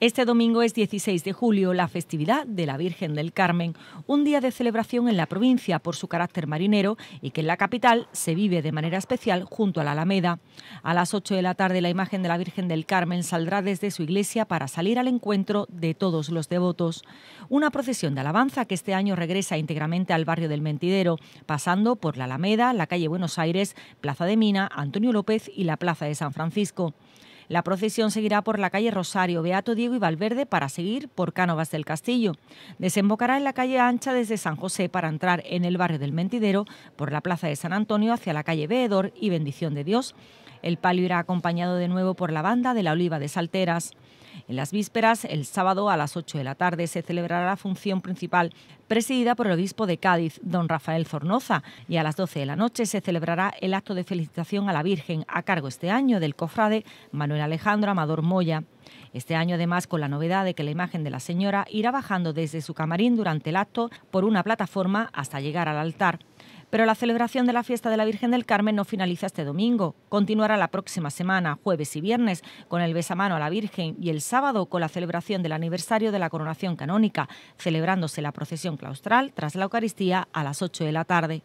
Este domingo es 16 de julio, la festividad de la Virgen del Carmen, un día de celebración en la provincia por su carácter marinero y que en la capital se vive de manera especial junto a la Alameda. A las 8 de la tarde la imagen de la Virgen del Carmen saldrá desde su iglesia para salir al encuentro de todos los devotos. Una procesión de alabanza que este año regresa íntegramente al barrio del Mentidero, pasando por la Alameda, la calle Buenos Aires, Plaza de Mina, Antonio López y la Plaza de San Francisco. La procesión seguirá por la calle Rosario, Beato Diego y Valverde para seguir por Cánovas del Castillo. Desembocará en la calle Ancha desde San José para entrar en el barrio del Mentidero, por la plaza de San Antonio hacia la calle Veedor y Bendición de Dios. El palio irá acompañado de nuevo por la banda de la Oliva de Salteras. En las vísperas, el sábado a las 8 de la tarde, se celebrará la función principal presidida por el obispo de Cádiz, don Rafael Zornoza, y a las 12 de la noche se celebrará el acto de felicitación a la Virgen, a cargo este año del cofrade Manuel Alejandro Amador Moya. Este año además con la novedad de que la imagen de la señora irá bajando desde su camarín durante el acto por una plataforma hasta llegar al altar pero la celebración de la fiesta de la Virgen del Carmen no finaliza este domingo. Continuará la próxima semana, jueves y viernes, con el besamano a la Virgen y el sábado con la celebración del aniversario de la coronación canónica, celebrándose la procesión claustral tras la Eucaristía a las 8 de la tarde.